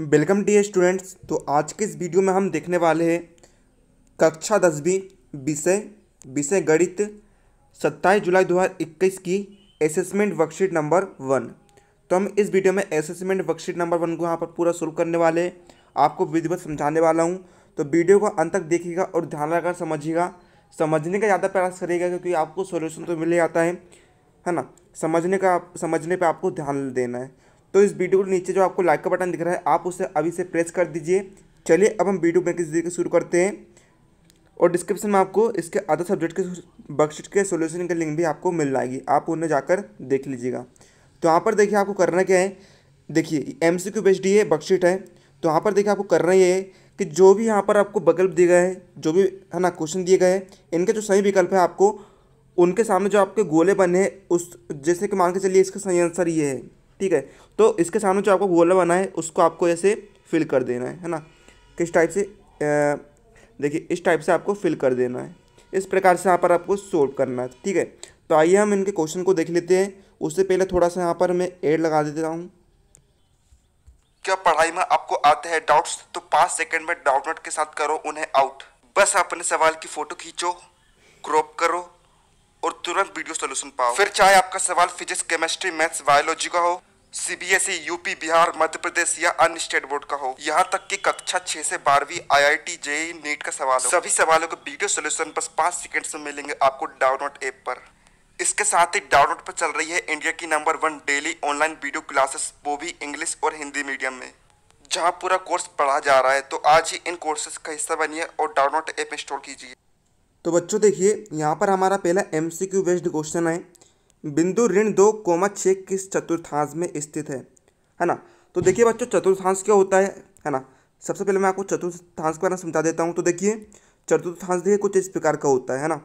welcome D students तो आज के इस वीडियो में हम देखने वाले हैं कक्षा दसवीं विषय विषय गणित सत्ताईस जुलाई 2021 की असेसमेंट वर्कशीट नंबर वन तो हम इस वीडियो में असेसमेंट वर्कशीट नंबर वन को यहाँ पर पूरा शुरू करने वाले हैं आपको विधिवत समझाने वाला हूँ तो वीडियो को अंत तक देखिएगा और ध्यान रखकर समझिएगा समझने का ज़्यादा प्रयास करिएगा क्योंकि आपको सोल्यूशन तो मिल जाता है है ना समझने का समझने पर आपको ध्यान देना है तो इस वीडियो के नीचे जो आपको लाइक का बटन दिख रहा है आप उसे अभी से प्रेस कर दीजिए चलिए अब हम वीडियो बैंक की देखकर शुरू करते हैं और डिस्क्रिप्शन में आपको इसके अदर सब्जेक्ट के वर्कशीट के सोल्यूशन का लिंक भी आपको मिल जाएगी आप उन्हें जाकर देख लीजिएगा तो यहाँ पर देखिए आपको करना क्या है देखिए एम सी क्यू बेस्ड ये वर्कशीट है तो यहाँ पर देखिए आपको करना ये है कि जो भी यहाँ पर आपको विकल्प दिए गए हैं जो भी है ना क्वेश्चन दिए गए हैं इनके जो सही विकल्प है आपको उनके सामने जो आपके गोले बने हैं उस जैसे कि मान के चलिए इसका सही आंसर ये है ठीक है तो इसके सामने जो आपको गोला बना है उसको आपको ऐसे फिल कर देना है है ना किस टाइप से देखिए इस टाइप से आपको फिल कर देना है इस प्रकार से यहाँ पर आपको सोल्व करना है ठीक है तो आइए हम इनके क्वेश्चन को देख लेते हैं उससे पहले थोड़ा सा यहाँ पर मैं एड लगा देता हूँ क्या पढ़ाई में आपको आते हैं डाउट्स तो पाँच सेकंड में डाउट नोट के साथ करो उन्हें आउट बस अपने सवाल की फ़ोटो खींचो क्रॉप करो और तुरंत वीडियो सोल्यूशन पाओ फिर चाहे आपका सवाल फिजिक्स केमिस्ट्री मैथ्स बायोलॉजी का हो CBSE UP e, Bihar Madhya Pradesh या अन्य स्टेट बोर्ड का हो यहाँ तक कि कक्षा छह से बारहवीं आईआईटी जेई e नीट का सवाल हो सभी सवालों के वीडियो सोल्यूशन बस पांच सेकंड्स में मिलेंगे आपको डाउनलोड ऐप पर इसके साथ ही डाउनलोड पर चल रही है इंडिया की number one daily online video classes वो भी इंग्लिश और हिंदी मीडियम में जहाँ पूरा कोर्स पढ़ा जा रहा है तो आज ही इन कोर्सेज का हिस्सा बनिए और डाउनलोड ऐप इंस्टॉल कीजिए तो बच्चों देखिए यहाँ पर हमारा पहला एम बेस्ड क्वेश्चन है बिंदु ऋण दो कोमा छः किस चतुर्थांश में स्थित है है ना तो देखिए बच्चों चतुर्थांश क्या होता है है ना सबसे पहले मैं आपको चतुर्थांश के बारे में समझा देता हूँ तो देखिए चतुर्थांश देखिए कुछ इस प्रकार का होता है है ना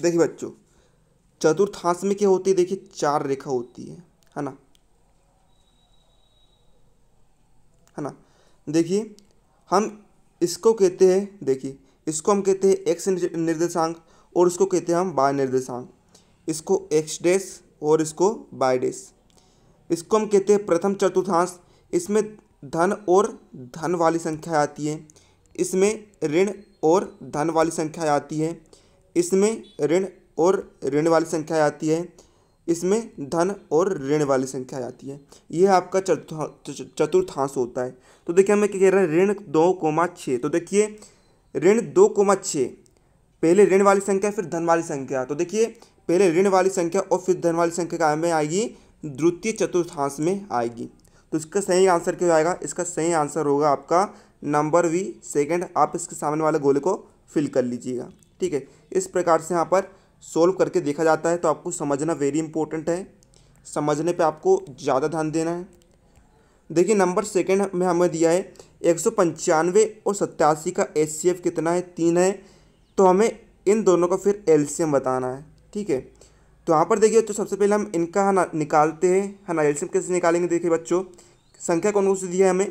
देखिए बच्चों चतुर्थांश में क्या होती है देखिए चार रेखा होती है है ना है ना देखिए हम इसको कहते हैं देखिए इसको हम कहते हैं एक्स निर्देशांक और उसको कहते हैं हम बाय निर्देशांक इसको एक्स डेस और इसको बाय डेस इसको हम कहते हैं प्रथम चतुर्थांश इसमें धन और धन वाली संख्या आती है इसमें ऋण और धन वाली संख्या आती है इसमें ऋण और ऋण वाली संख्या आती है इसमें धन और ऋण वाली संख्या आती है यह आपका चतुर्थांश होता है तो देखिए हमें क्या कह रहा है ऋण दो कोमा छः तो देखिए ऋण दो कोमा छः पहले ऋण वाली संख्या फिर धन वाली संख्या तो देखिए पहले ऋण वाली संख्या और फिर धन वाली संख्या का में आएगी द्वितीय चतुर्थांश में आएगी तो इसका सही आंसर क्या आएगा इसका सही आंसर होगा आपका नंबर वी सेकंड आप इसके सामने वाले गोले को फिल कर लीजिएगा ठीक है इस प्रकार से यहाँ पर सोल्व करके देखा जाता है तो आपको समझना वेरी इंपॉर्टेंट है समझने पर आपको ज़्यादा ध्यान देना है देखिए नंबर सेकेंड में हमें दिया है एक सौ पंचानवे और सत्तासी का एस कितना है तीन है तो हमें इन दोनों का फिर एल्शियम बताना है ठीक है तो यहाँ पर देखिए तो सबसे पहले हम इनका है ना निकालते हैं है ना एल्शियम कैसे निकालेंगे देखिए बच्चों संख्या कौन कौन सी दी है हमें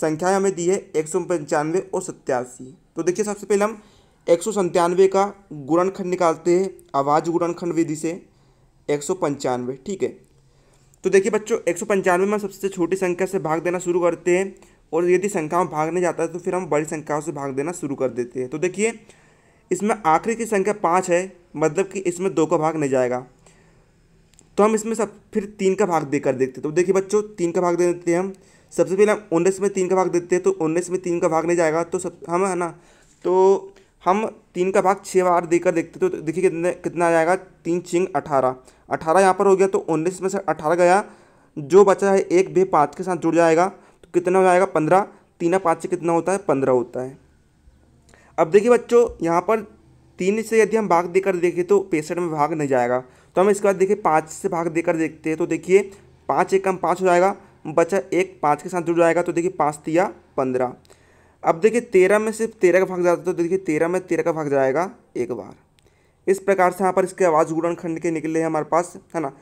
संख्या हमें दी है एक सौ पंचानवे और सत्यासी तो देखिए सबसे पहले हम एक सौ संतानवे का गुणनखंड निकालते हैं आवाज़ गुणनखंड विधि से एक सौ पंचानवे ठीक है तो देखिए बच्चों एक सौ पंचानवे में सबसे छोटी संख्या से भाग देना शुरू करते हैं और यदि संख्या में भाग नहीं जाता है तो फिर हम बड़ी संख्याओं से भाग देना शुरू कर देते हैं तो देखिए इसमें आखिरी की संख्या पाँच है मतलब कि इसमें दो का भाग नहीं जाएगा तो हम इसमें सब फिर तीन का भाग देकर देखते तो देखिए बच्चों तीन का भाग दे देते हैं हम सबसे पहले हम उन्नीस में तीन का भाग देते हैं तो उन्नीस में तीन का भाग नहीं जाएगा तो सब हम है ना तो हम तीन का भाग छः बार देकर देखते तो देखिए कितने कितना आ जाएगा तीन छिंग अठारह अठारह यहाँ पर हो गया तो उन्नीस में से अठारह गया जो बचा है एक भी पाँच के साथ जुड़ जाएगा तो कितना हो जाएगा पंद्रह तीन पाँच से कितना होता है पंद्रह होता है अब देखिए बच्चों यहाँ पर तीन से यदि हम भाग देकर देखें तो पैंसठ में भाग नहीं जाएगा तो हम इसके बाद देखिए पाँच से भाग देकर देखते हैं तो देखिए पाँच एक कम पाँच हो जाएगा बचा एक पाँच के साथ जुड़ जाएगा तो देखिए पाँच तिया पंद्रह अब देखिए तेरह में सिर्फ तेरह का भाग जाता है तो देखिए तेरह में तेरह का भाग जाएगा एक बार इस प्रकार से यहाँ पर इसके आवाज़ गुड़न खंड के निकले हैं हमारे पास है ना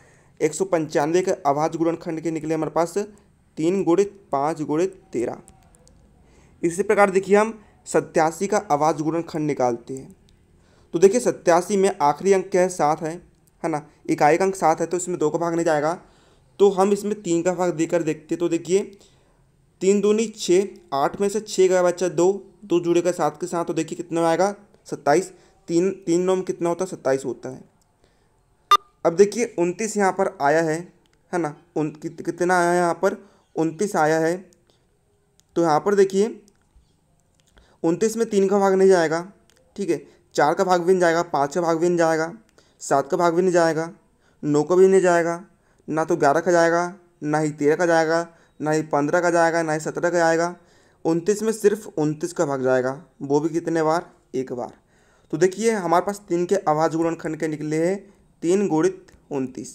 एक सौ पंचानवे के आवाज़ गुड़न खंड के निकले हमारे पास तीन गुणित पाँच गुणित तेरह इसी प्रकार देखिए हम सत्यासी का आवाज़ गुणन खंड निकालते हैं तो देखिए सत्यासी में आखिरी अंक क्या है सात है है ना इकाई का अंक सात है तो इसमें दो का भाग नहीं जाएगा तो हम इसमें तीन का भाग देकर देखते तो देखिए तीन नहीं छः आठ में से छः गया बच्चा दो दो जुड़ेगा सात के साथ तो देखिए कितना आएगा सत्ताईस तीन तीन नौ में कितना होता है सत्ताईस होता है अब देखिए उनतीस यहाँ पर आया है है ना उन कितना आया यहाँ पर उनतीस आया है तो यहाँ पर देखिए उनतीस में तीन का भाग नहीं जाएगा ठीक है चार का भाग भी नहीं जाएगा पाँच का भाग भी नहीं जाएगा सात का भाग भी नहीं जाएगा नौ का भी नहीं जाएगा ना तो ग्यारह का जाएगा ना ही तेरह का जाएगा ना ही पंद्रह का जाएगा ना ही सत्रह का जाएगा उनतीस में सिर्फ उनतीस का भाग जाएगा वो भी कितने बार एक बार तो देखिए हमारे पास तीन के आवाज़ गुणनखंड के निकले हैं तीन गुणित उनतीस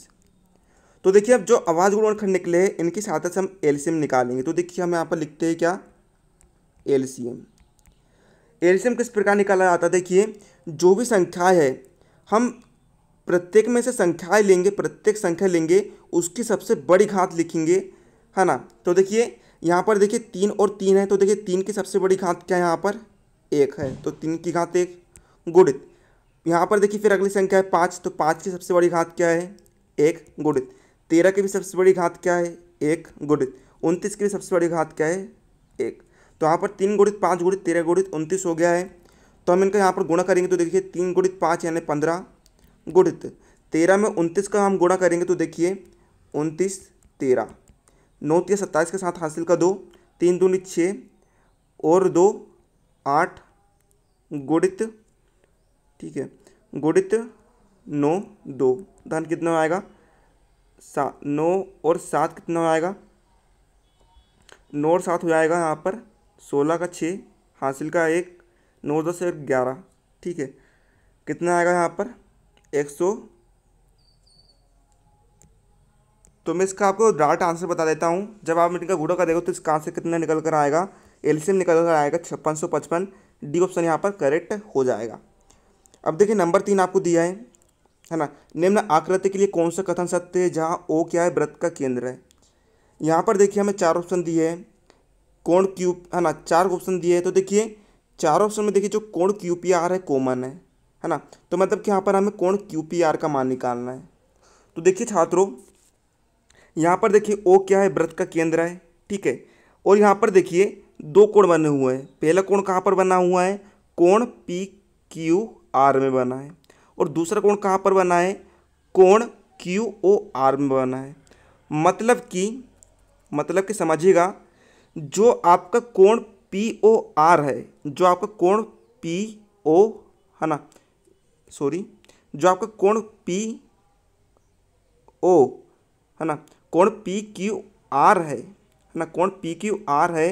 तो देखिए अब जो आवाज़ गुणनखंड निकले हैं इनकी सहायता से हम एल निकालेंगे तो देखिए हम यहाँ पर लिखते हैं क्या एल एलसीएम किस प्रकार निकाला जाता है देखिए जो भी संख्या है हम प्रत्येक में से संख्याएं लेंगे प्रत्येक संख्या लेंगे उसकी सबसे बड़ी घात लिखेंगे है ना तो देखिए यहाँ पर देखिए तीन और तीन है तो देखिए तीन की सबसे बड़ी घात क्या है यहाँ पर एक है तो तीन की घात एक गुणित यहाँ पर देखिए फिर अगली संख्या है पाँच तो पाँच की सबसे बड़ी घात क्या है एक गुणित तेरह की भी सबसे बड़ी घात क्या है एक गुणित उनतीस की भी सबसे बड़ी घात क्या है एक तो यहाँ पर तीन गुणित पाँच गुणित तेरह गुणित उनतीस हो गया है तो हम इनका यहाँ पर गुणा करेंगे तो देखिए तीन गुणित पाँच यानी पंद्रह गुणित तेरह में उनतीस का हम गुणा करेंगे तो देखिए उनतीस तेरह नौ तीस सत्ताईस के साथ हासिल का दो तीन दूनी छः और दो आठ गुणित ठीक है गुणित नौ दो धन कितना आएगा सा नौ और सात कितना आएगा नौ और सात हो जाएगा यहाँ पर सोलह का छः हासिल का एक नौ दस एक ग्यारह ठीक है कितना आएगा यहाँ पर एक सौ तो मैं इसका आपको डायरेक्ट आंसर बता देता हूँ जब आप इनका गुड़ा का देखो तो इसका आंसर कितना निकल कर आएगा एलसीएम निकल कर आएगा छप्पन सौ पचपन डी ऑप्शन यहाँ पर करेक्ट हो जाएगा अब देखिए नंबर तीन आपको दिया है है ना निम्न आकृति के लिए कौन सा कथन सत्य है जहाँ ओ क्या है व्रत का केंद्र है यहाँ पर देखिए हमें चार ऑप्शन दिए हैं कोण क्यूब है ना चार ऑप्शन दिए हैं तो देखिए चार ऑप्शन में देखिए जो कोण क्यू पी आर है कॉमन है है ना तो मतलब कि यहाँ पर हमें कोण क्यू पी आर का मान निकालना है तो देखिए छात्रों यहाँ पर देखिए ओ क्या है व्रत का केंद्र है ठीक है और यहाँ पर देखिए दो कोण बने हुए हैं पहला कोण कहाँ पर बना हुआ है कोण पी क्यू आर में बना है और दूसरा कोण कहाँ पर बना है कोण क्यू ओ आर में बना है मतलब कि मतलब कि समझिएगा जो आपका कोण पी ओ आर है जो आपका कोण पी ओ है ना सॉरी जो आपका कोण पी ओ है ना कोण पी क्यू आर है है ना कोण पी क्यू आर है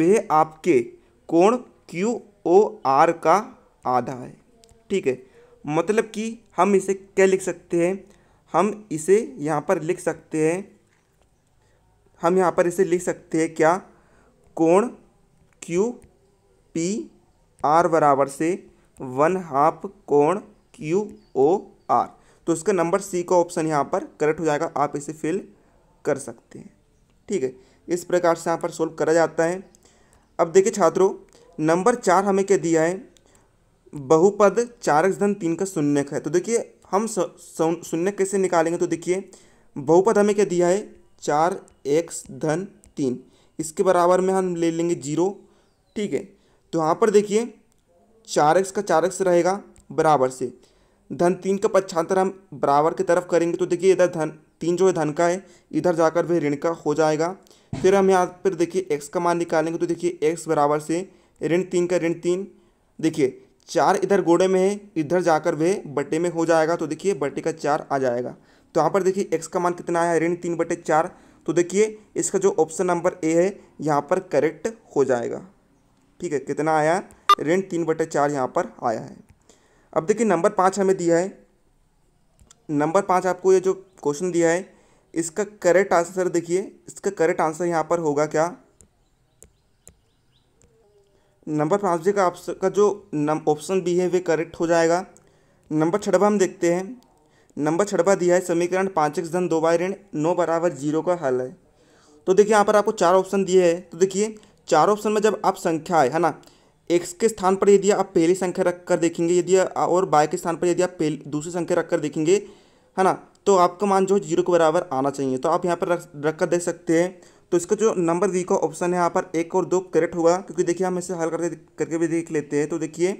वह आपके कोण क्यू ओ आर का आधा है ठीक है मतलब कि हम इसे क्या लिख सकते हैं हम इसे यहाँ पर लिख सकते हैं हम यहाँ पर इसे लिख सकते हैं क्या कोण क्यू पी आर बराबर से वन हाफ कोण क्यू ओ आर तो इसका नंबर सी का ऑप्शन यहाँ पर करेक्ट हो जाएगा आप इसे फिल कर सकते हैं ठीक है इस प्रकार से यहाँ पर सोल्व करा जाता है अब देखिए छात्रों नंबर चार हमें क्या दिया है बहुपद चारक धन तीन का शून्य है तो देखिए हम शून्य कैसे निकालेंगे तो देखिए बहुपद हमें क्या दिया है चार एक्स धन तीन इसके बराबर में हम ले लेंगे जीरो ठीक है तो यहाँ पर देखिए चार एक्स का चार एक्स रहेगा बराबर से धन तीन का पच्छातर हम बराबर की तरफ करेंगे तो देखिए इधर धन तीन जो है धन का है इधर जाकर भी ऋण का हो जाएगा फिर हम यहाँ पर देखिए एक्स का मान निकालेंगे तो देखिए एक्स बराबर से ऋण तीन का ऋण तीन देखिए चार इधर गोड़े में है इधर जाकर वह बटे में हो जाएगा तो देखिए बटे का चार आ जाएगा तो यहाँ पर देखिए एक्स का मान कितना आया ऋण तीन बटे चार तो देखिए इसका जो ऑप्शन नंबर ए है यहाँ पर करेक्ट हो जाएगा ठीक है कितना आया ऋण तीन बटे चार यहाँ पर आया है अब देखिए नंबर पाँच हमें दिया है नंबर पाँच आपको ये जो क्वेश्चन दिया है इसका करेक्ट आंसर देखिए इसका करेक्ट आंसर यहाँ पर होगा क्या नंबर पाँच का आपका जो ऑप्शन बी है वे करेक्ट हो जाएगा नंबर छठवा हम देखते हैं नंबर छठवा दिया है समीकरण पाँच एक्स धन दो बाई ऋण नौ बराबर जीरो का हल है तो देखिए यहाँ पर आपको चार ऑप्शन दिए हैं तो देखिए चार ऑप्शन में जब आप संख्या है है ना एक्स के स्थान पर यदि आप पहली संख्या रख कर देखेंगे यदि और बाई के स्थान पर यदि आप पहली दूसरी संख्या रख कर देखेंगे है ना तो आपका मान जो है जीरो के बराबर आना चाहिए तो आप यहाँ पर रख रख कर देख सकते हैं तो इसका जो नंबर वी का ऑप्शन है यहाँ पर एक और दो करेक्ट होगा क्योंकि देखिए हम इसे हल करके करके भी देख लेते हैं तो देखिए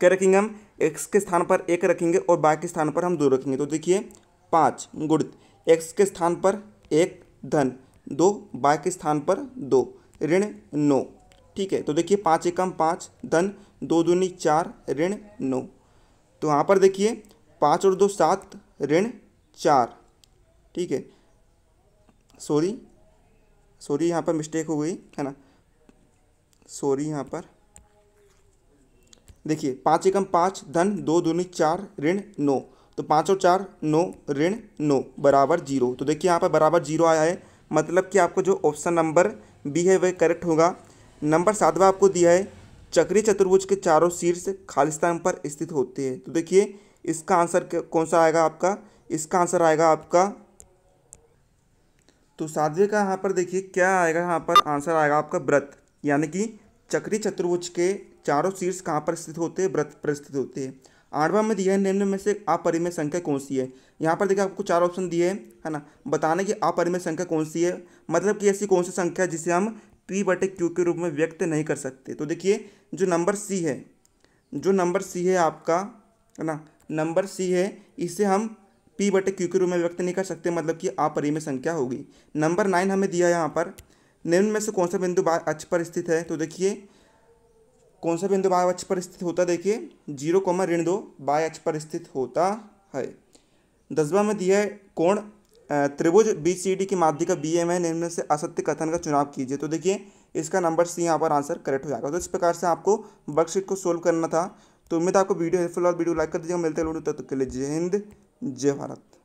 क्या रखेंगे हम एक्स के स्थान पर एक रखेंगे और वाई के स्थान पर हम दो रखेंगे तो देखिए पाँच गुणित एक्स के स्थान पर एक धन दो वाई के स्थान पर दो ऋण नौ ठीक है तो देखिए पाँच एकम पाँच धन दो दूनी चार ऋण नौ तो यहाँ पर देखिए पाँच और दो सात ऋण चार ठीक है सॉरी सॉरी यहाँ पर मिस्टेक हो गई है ना सॉरी यहाँ पर देखिए पाँच एकम पाँच धन दो दूनी चार ऋण नौ तो पाँच और चार नौ ऋण नौ बराबर जीरो तो देखिए यहाँ पर बराबर जीरो आया है मतलब कि आपको जो ऑप्शन नंबर बी है वह करेक्ट होगा नंबर सातवा आपको दिया है चक्री चतुर्भुज के चारों शीर्ष खाली स्थान पर स्थित होते हैं तो देखिए इसका आंसर कौन सा आएगा आपका इसका आंसर आएगा आपका तो सातवें का यहाँ पर देखिए क्या आएगा यहाँ पर आंसर आएगा आपका व्रत यानी कि चक्री चतुर्भुज के चारों शीर्ष कहाँ पर स्थित होते हैं व्रत पर स्थित होते हैं आठवां में दिया है निम्न में से अपरिमेय संख्या कौन सी है यहाँ पर देखिए आपको चार ऑप्शन दिए है ना बताने की अपरिमेय संख्या कौन सी है मतलब कि ऐसी कौन सी संख्या है जिसे हम पी बटे क्यू के रूप में व्यक्त नहीं कर सकते तो देखिए जो नंबर सी है जो नंबर सी है आपका है ना नंबर सी है इसे हम पी बटे क्यू के रूप में व्यक्त नहीं कर सकते मतलब कि अपरिमेय संख्या होगी नंबर नाइन हमें दिया है यहाँ पर निम्न में से कौन सा बिंदु बाय अक्ष पर स्थित है तो देखिए कौन सा बिंदु बाय अक्ष पर स्थित होता देखिए जीरो कोमा ऋण दो बाय अक्ष पर स्थित होता है दसवा में दिया है कौन त्रिभुज बी सी डी की का बी एम है निम्न से असत्य कथन का चुनाव कीजिए तो देखिए इसका नंबर सी यहाँ पर आंसर करेक्ट हो जाएगा तो इस प्रकार से आपको वर्कशीट को सोल्व करना था तो उम्मीद आपको वीडियो हेल्पफुल और वीडियो लाइक कर दीजिएगा मिलते हैं लोग तब तक के लिए जय हिंद जय भारत